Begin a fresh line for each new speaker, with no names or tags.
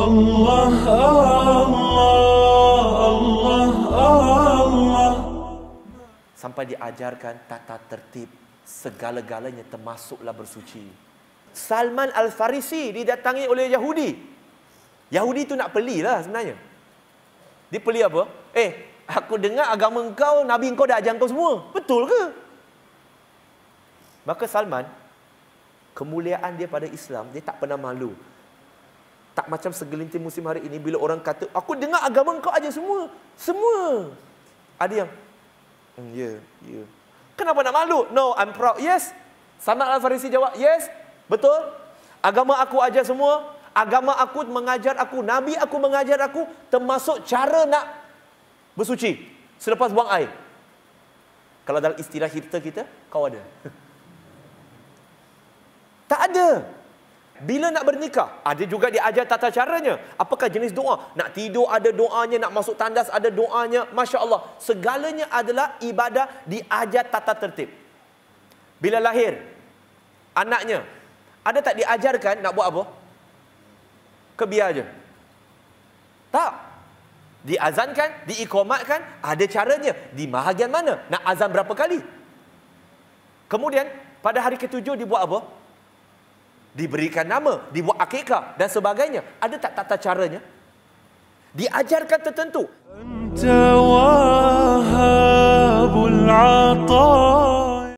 Allah, Allah,
Allah, Allah. Sampai diajarkan tata tertib segala-galanya termasuklah bersuci. Salman Al-Farisi didatangi oleh Yahudi. Yahudi itu nak peli lah sebenarnya. Dia peli apa? Eh, aku dengar agama engkau, Nabi engkau dah ajar kau semua. Betul ke? Maka Salman, kemuliaan dia pada Islam, dia tak pernah malu. Tak macam segelintir musim hari ini bila orang kata, aku dengar agama kau aja semua. Semua. Ada yang, mm, ya. Yeah, yeah. Kenapa nak malu? No, I'm proud. Yes. Sanat Al-Farisi lah jawab, yes. Betul. Agama aku aja semua. Agama aku mengajar aku. Nabi aku mengajar aku. Termasuk cara nak bersuci. Selepas buang air. Kalau dalam istilah kita, kita kau ada. Tak ada. Bila nak bernikah, ada juga diajar tata caranya. Apakah jenis doa? Nak tidur ada doanya, nak masuk tandas ada doanya. Masya Allah. Segalanya adalah ibadah diajar tata tertib. Bila lahir, anaknya, ada tak diajarkan nak buat apa? Kebiar je. Tak. Diazankan, diikomatkan, ada caranya. Di bahagian mana? Nak azan berapa kali? Kemudian, pada hari ketujuh dibuat apa? diberikan nama, dibuat akikah dan sebagainya. Ada tak tata caranya? Diajarkan tertentu. Anta wahabul atar.